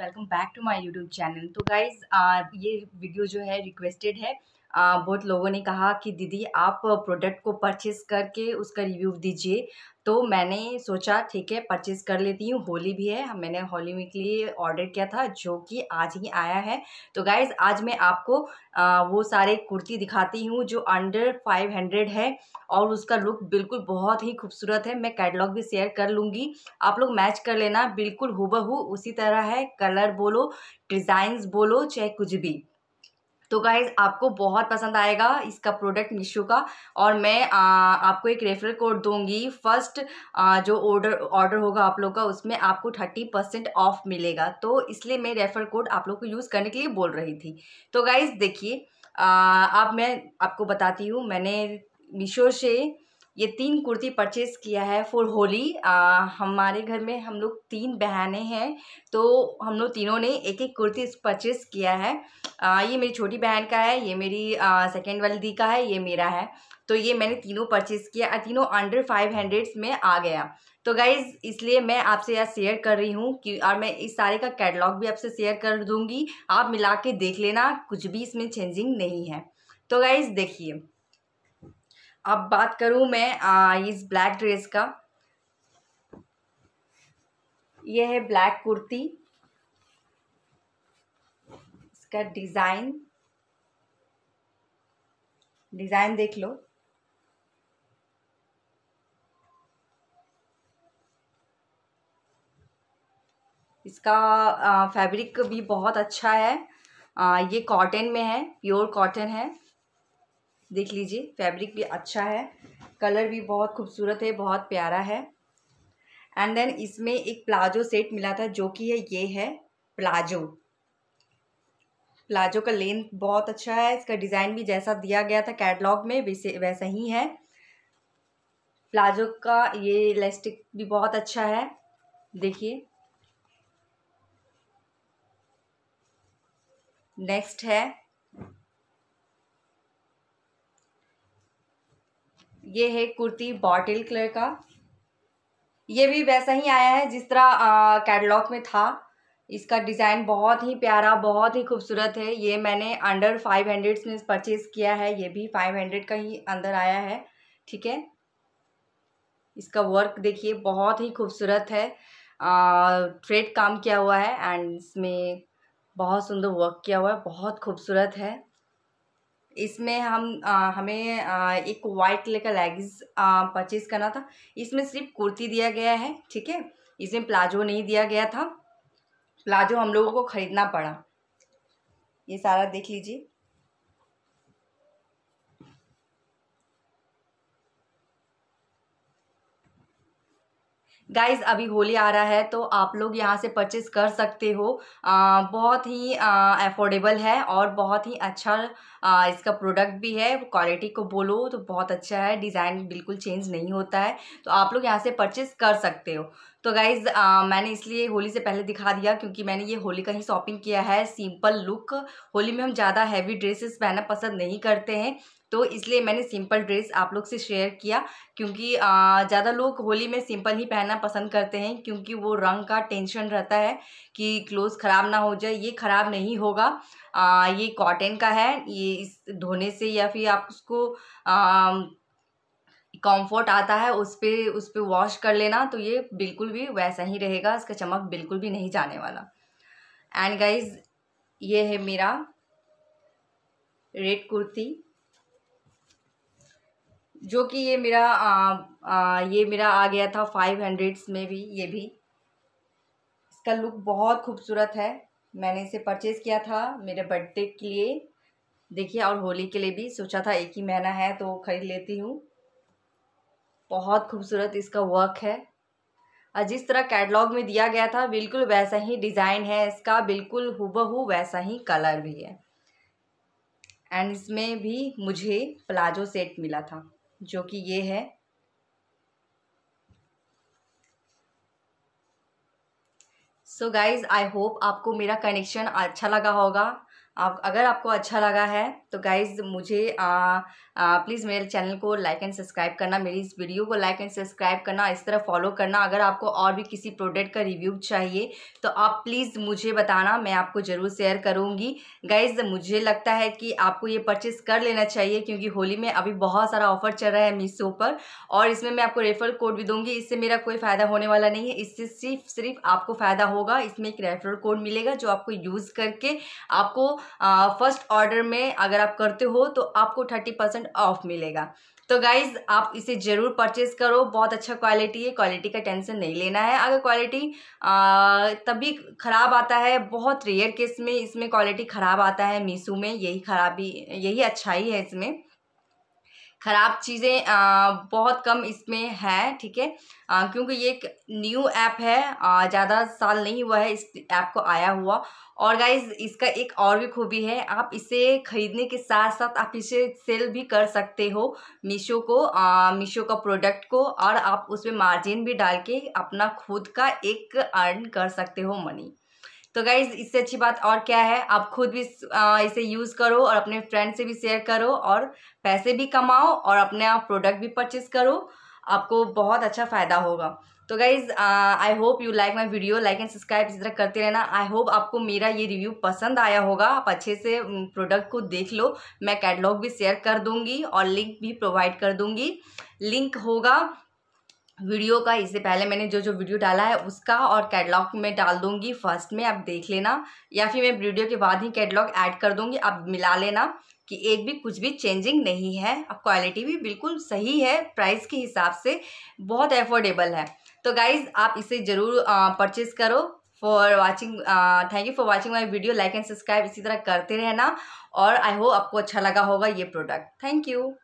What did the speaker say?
welcome back to my YouTube channel तो guys ये वीडियो जो है रिक्वेस्टेड है बहुत लोगों ने कहा कि दीदी आप प्रोडक्ट को परचेज़ करके उसका रिव्यू दीजिए तो मैंने सोचा ठीक है परचेज़ कर लेती हूँ होली भी है मैंने होली में के लिए ऑर्डर किया था जो कि आज ही आया है तो गाइज़ आज मैं आपको आ, वो सारे कुर्ती दिखाती हूँ जो अंडर फाइव हंड्रेड है और उसका लुक बिल्कुल बहुत ही खूबसूरत है मैं कैटलॉग भी शेयर कर लूँगी आप लोग मैच कर लेना बिल्कुल हुबहू उसी तरह है कलर बोलो डिज़ाइंस बोलो चाहे कुछ भी तो गाइज आपको बहुत पसंद आएगा इसका प्रोडक्ट मीशो का और मैं आ, आपको एक रेफरल कोड दूंगी फर्स्ट आ, जो ऑर्डर ऑर्डर होगा आप लोग का उसमें आपको थर्टी परसेंट ऑफ मिलेगा तो इसलिए मैं रेफरल कोड आप लोग को यूज़ करने के लिए बोल रही थी तो गाइज़ देखिए आप मैं आपको बताती हूँ मैंने मीशो से ये तीन कुर्ती परचेज़ किया है फॉर होली हमारे घर में हम लोग तीन बहनें हैं तो हम लोग तीनों ने एक एक कुर्ती परचेज़ किया है आ, ये मेरी छोटी बहन का है ये मेरी सेकेंड वाली दी का है ये मेरा है तो ये मैंने तीनों परचेज़ किया और तीनों अंडर फाइव हंड्रेड्स में आ गया तो गाइज़ इसलिए मैं आपसे यह शेयर कर रही हूँ कि और मैं इस सारे का कैटलॉग भी आपसे शेयर कर दूँगी आप मिला के देख लेना कुछ भी इसमें चेंजिंग नहीं है तो गाइज़ देखिए अब बात करूँ मैं आ, इस ब्लैक ड्रेस का यह है ब्लैक कुर्ती इसका डिज़ाइन डिज़ाइन देख लो इसका फैब्रिक भी बहुत अच्छा है आ, ये कॉटन में है प्योर कॉटन है देख लीजिए फैब्रिक भी अच्छा है कलर भी बहुत खूबसूरत है बहुत प्यारा है एंड देन इसमें एक प्लाजो सेट मिला था जो कि है ये है प्लाजो प्लाजो का लेंथ बहुत अच्छा है इसका डिज़ाइन भी जैसा दिया गया था कैटलॉग में वैसे वैसा ही है प्लाजो का ये इलास्टिक भी बहुत अच्छा है देखिए नेक्स्ट है ये है कुर्ती बॉटल कलर का ये भी वैसा ही आया है जिस तरह कैटलॉग में था इसका डिज़ाइन बहुत ही प्यारा बहुत ही खूबसूरत है ये मैंने अंडर फाइव हंड्रेड में परचेज़ किया है ये भी फाइव हंड्रेड का ही अंदर आया है ठीक है इसका वर्क देखिए बहुत ही खूबसूरत है थ्रेड काम किया हुआ है एंड इसमें बहुत सुंदर वर्क किया हुआ है बहुत खूबसूरत है इसमें हम आ, हमें आ, एक वाइट कलर का लेगिंग्स परचेज़ करना था इसमें सिर्फ कुर्ती दिया गया है ठीक है इसमें प्लाजो नहीं दिया गया था प्लाजो हम लोगों को ख़रीदना पड़ा ये सारा देख लीजिए गाइज अभी होली आ रहा है तो आप लोग यहाँ से परचेज़ कर सकते हो आ, बहुत ही अफोर्डेबल है और बहुत ही अच्छा आ, इसका प्रोडक्ट भी है क्वालिटी को बोलो तो बहुत अच्छा है डिज़ाइन बिल्कुल चेंज नहीं होता है तो आप लोग यहाँ से परचेज़ कर सकते हो तो गाइज़ मैंने इसलिए होली से पहले दिखा दिया क्योंकि मैंने ये होली का ही शॉपिंग किया है सिंपल लुक होली में हम ज़्यादा हैवी ड्रेसेस पहनना पसंद नहीं करते हैं तो इसलिए मैंने सिंपल ड्रेस आप लोग से शेयर किया क्योंकि ज़्यादा लोग होली में सिंपल ही पहनना पसंद करते हैं क्योंकि वो रंग का टेंशन रहता है कि क्लोथ ख़राब ना हो जाए ये ख़राब नहीं होगा आ, ये कॉटन का है ये इस धोने से या फिर आप उसको आ, कंफर्ट आता है उस पर उस पर वॉश कर लेना तो ये बिल्कुल भी वैसा ही रहेगा इसका चमक बिल्कुल भी नहीं जाने वाला एंड गाइज ये है मेरा रेड कुर्ती जो कि ये मेरा आ, आ, ये मेरा आ गया था फाइव हंड्रेड्स में भी ये भी इसका लुक बहुत खूबसूरत है मैंने इसे परचेज़ किया था मेरे बर्थडे के लिए देखिए और होली के लिए भी सोचा था एक ही महीना है तो ख़रीद लेती हूँ बहुत खूबसूरत इसका वर्क है और जिस तरह कैटलॉग में दिया गया था बिल्कुल वैसा ही डिज़ाइन है इसका बिल्कुल हुबहू वैसा ही कलर भी है एंड इसमें भी मुझे प्लाजो सेट मिला था जो कि ये है सो गाइज़ आई होप आपको मेरा कनेक्शन अच्छा लगा होगा आप अगर आपको अच्छा लगा है तो गाइज़ मुझे प्लीज़ मेरे चैनल को लाइक एंड सब्सक्राइब करना मेरी इस वीडियो को लाइक एंड सब्सक्राइब करना इस तरह फॉलो करना अगर आपको और भी किसी प्रोडक्ट का रिव्यू चाहिए तो आप प्लीज़ मुझे बताना मैं आपको ज़रूर शेयर करूँगी गाइज़ मुझे लगता है कि आपको ये परचेज़ कर लेना चाहिए क्योंकि होली में अभी बहुत सारा ऑफर चल रहा है मीशो पर और इसमें मैं आपको रेफरल कोड भी दूँगी इससे मेरा कोई फ़ायदा होने वाला नहीं है इससे सिर्फ सिर्फ आपको फ़ायदा होगा इसमें एक रेफरल कोड मिलेगा जो आपको यूज़ करके आपको फ़र्स्ट ऑर्डर में अगर आप आप करते हो तो आपको थर्टी परसेंट ऑफ मिलेगा तो गाइज आप इसे ज़रूर परचेज करो बहुत अच्छा क्वालिटी है क्वालिटी का टेंशन नहीं लेना है अगर क्वालिटी तभी ख़राब आता है बहुत रेयर केस में इसमें क्वालिटी ख़राब आता है मीशो में यही खराबी यही अच्छाई है इसमें ख़राब चीज़ें बहुत कम इसमें है ठीक है क्योंकि ये एक न्यू ऐप है ज़्यादा साल नहीं हुआ है इस ऐप को आया हुआ और गाइज इसका एक और भी खूबी है आप इसे ख़रीदने के साथ साथ आप इसे सेल भी कर सकते हो मीशो को मीशो का प्रोडक्ट को और आप उसमें मार्जिन भी डाल के अपना खुद का एक अर्न कर सकते हो मनी तो गाइज इससे अच्छी बात और क्या है आप खुद भी इसे यूज़ करो और अपने फ्रेंड से भी शेयर करो और पैसे भी कमाओ और अपने प्रोडक्ट भी परचेज करो आपको बहुत अच्छा फ़ायदा होगा तो guys I hope you like my video like and subscribe इस तरह करते रहना आई होप आपको मेरा ये रिव्यू पसंद आया होगा आप अच्छे से प्रोडक्ट को देख लो मैं कैटलॉग भी शेयर कर दूंगी और लिंक भी प्रोवाइड कर दूंगी लिंक होगा वीडियो का इससे पहले मैंने जो जो वीडियो डाला है उसका और कैटलॉग में डाल दूंगी फर्स्ट में आप देख लेना या फिर मैं वीडियो के बाद ही कैटलॉग ऐड कर दूंगी आप मिला लेना कि एक भी कुछ भी चेंजिंग नहीं है अब क्वालिटी भी बिल्कुल सही है प्राइस के हिसाब से बहुत एफोर्डेबल है तो गाइज़ आप इसे ज़रूर परचेज़ करो for watching thank you for watching my video like and subscribe इसी तरह करते रहना और आई होप आपको अच्छा लगा होगा ये प्रोडक्ट थैंक यू